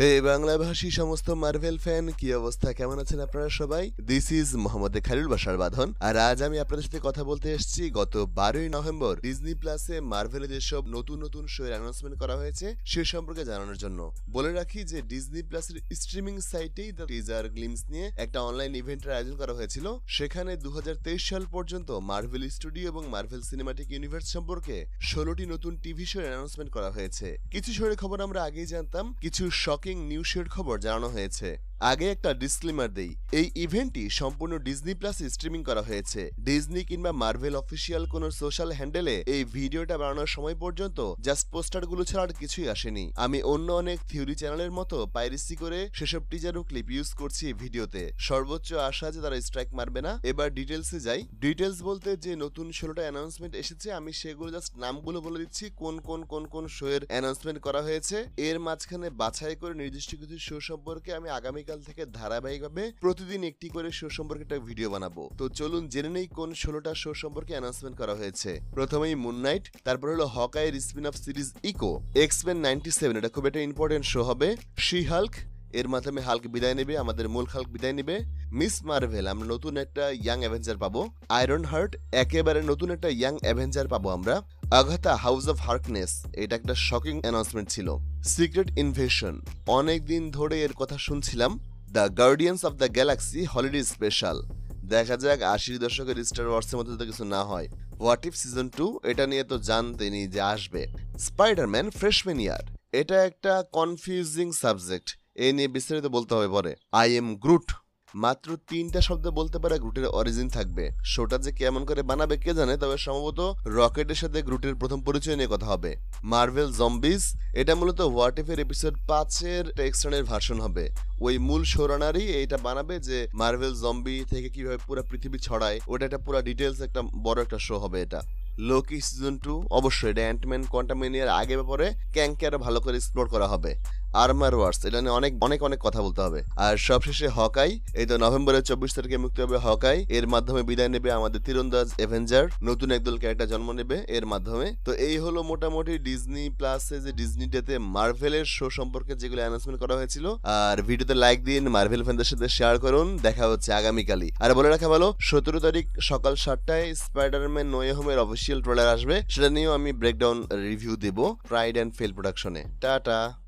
হে বাংলাভাষী সমস্ত Marvel fan কি অবস্থা কেমন আছেন আপনারা সবাই দিস ইজ মোহাম্মদ খালিল বাসার বাঁধন আর আজ আমি আপনাদের সাথে কথা বলতে এসেছি গত বারোই নভেম্বর ডিজনি প্লাসে মার্ভেলে যেসব নতুন নতুন শো এর অ্যানাউন্সমেন্ট করা হয়েছে সে সম্পর্কে জানানোর জন্য বলে রাখি যে ডিজনি প্লাসের স্ট্রিমিং সাইটেই দ্য টিজার গ্লিমস নিয়ে একটা অনলাইন ইভেন্টের আয়োজন করা হয়েছিল সেখানে দু সাল পর্যন্ত মার্ভেল স্টুডিও এবং মার্ভেল সিনেমাটিক ইউনিভার্স সম্পর্কে ষোলোটি নতুন টিভি শো অ্যানাউন্সমেন্ট করা হয়েছে কিছু শোয়ের খবর আমরা আগেই জানতাম কিছু শকিং ব্রেকিং নিউজের খবর জানানো হয়েছে আগে একটা ডিসক্লেমার দেই এই ইভেন্টটি সম্পূর্ণ ডিজনি প্লাস স্ট্রিমিং করা হয়েছে ডিজনি কিংবা মার্ভেল অফিসিয়াল কোন সোশ্যাল হ্যান্ডেলে এই ভিডিওটা বানানোর সময় পর্যন্ত জাস্ট পোস্টারগুলো ছাড়া আর কিছুই আসেনি আমি অন্য অনেক থিওরি চ্যানেলের মতো পাইরেসি করে সেসব টিজার ও ক্লিপ ইউজ করছি এই ভিডিওতে সর্বোচ্চ আশা যে তারা স্ট্রাইক মারবে না এবার ডিটেলসে যাই ডিটেলস বলতে যে নতুন ষোলোটা অ্যানাউন্সমেন্ট এসেছে আমি সেগুলো জাস্ট নামগুলো বলে দিচ্ছি কোন কোন কোন কোন শো এর অ্যানাউন্সমেন্ট করা হয়েছে এর মাঝখানে বাছাই করে নির্দিষ্ট কিছু শো সম্পর্কে আমি আগামীকাল আগামীকাল থেকে ধারাবাহিকভাবে প্রতিদিন একটি করে শো সম্পর্কে একটা ভিডিও বানাবো তো চলুন জেনে নেই কোন ষোলোটা শো সম্পর্কে অ্যানাউন্সমেন্ট করা হয়েছে প্রথমেই মুন নাইট তারপর হলো হকাইয়ের spin off series Echo X Men ninety seven এটা খুব একটা ইম্পর্টেন্ট শো হবে শি হাল্ক এর মাধ্যমে হাল্ক বিদায় নেবে আমাদের মূল হাল্ক বিদায় নেবে মিস মার্ভেল আমরা নতুন একটা ইয়াং অ্যাভেঞ্জার পাবো আয়রন হার্ট একেবারে নতুন একটা ইয়াং অ্যাভেঞ্জার পাবো আমরা আঘাতা হাউস অফ হার্কনেস এটা একটা শকিং অ্যানাউন্সমেন্ট ছিল সিক্রেট ইনভেশন অনেক দিন ধরে এর কথা শুনছিলাম the Guardians of the Galaxy holiday special দেখা যাক আশির দশকের স্টার ওয়ার্সের মধ্যে তো কিছু না হয় হোয়াট ইফ সিজন টু এটা নিয়ে তো জানতেনি যে আসবে স্পাইডারম্যান ফ্রেশম্যান ইয়ার এটা একটা কনফিউজিং সাবজেক্ট এ নিয়ে বিস্তারিত বলতে হবে পরে আই এম গ্রুট মাত্র তিনটা শব্দ বলতে পারে গ্রুটের অরিজিন থাকবে শোটা যে কেমন করে বানাবে কে জানে তবে সম্ভবত রকেটের সাথে গ্রুটের প্রথম পরিচয় নিয়ে কথা হবে মার্ভেল জম্বিস এটা মূলত হোয়াট ইফের এপিসোড পাঁচের টেক্সনের ভার্সন হবে ওই মূল শোরানারই এটা বানাবে যে মার্ভেল জম্বি থেকে কিভাবে পুরো পৃথিবী ছড়ায় ওটা একটা পুরো ডিটেলস একটা বড় একটা শো হবে এটা লোকি সিজন টু অবশ্যই এটা অ্যান্টম্যান কোয়ান্টামেনিয়ার আগে ব্যাপারে ক্যাংকে আরো ভালো করে এক্সপ্লোর করা হবে আর্মার ওয়ার্স এটা নিয়ে অনেক অনেক অনেক কথা বলতে হবে আর সবশেষে হকাই এই তো নভেম্বরের চব্বিশ তারিখে মুক্তি হবে হকাই এর মাধ্যমে বিদায় নেবে আমাদের তীরন্দাজ এভেঞ্জার নতুন একদল ক্যারেক্টার জন্ম নেবে এর মাধ্যমে তো এই হলো মোটামুটি ডিজনি প্লাসে যে ডিজনি ডেতে মার্ভেলের শো সম্পর্কে যেগুলো অ্যানাউন্সমেন্ট করা হয়েছিল আর ভিডিওতে লাইক দিন মার্ভেল ফ্যানদের সাথে শেয়ার করুন দেখা হচ্ছে আগামীকালই আর বলে রাখা ভালো সতেরো তারিখ সকাল সাতটায় স্পাইডারম্যান নোয়ে হোমের অফিসিয়াল ট্রেলার আসবে সেটা নিয়েও আমি ব্রেকডাউন রিভিউ দেব প্রাইড অ্যান্ড ফেল প্রোডাকশনে টাটা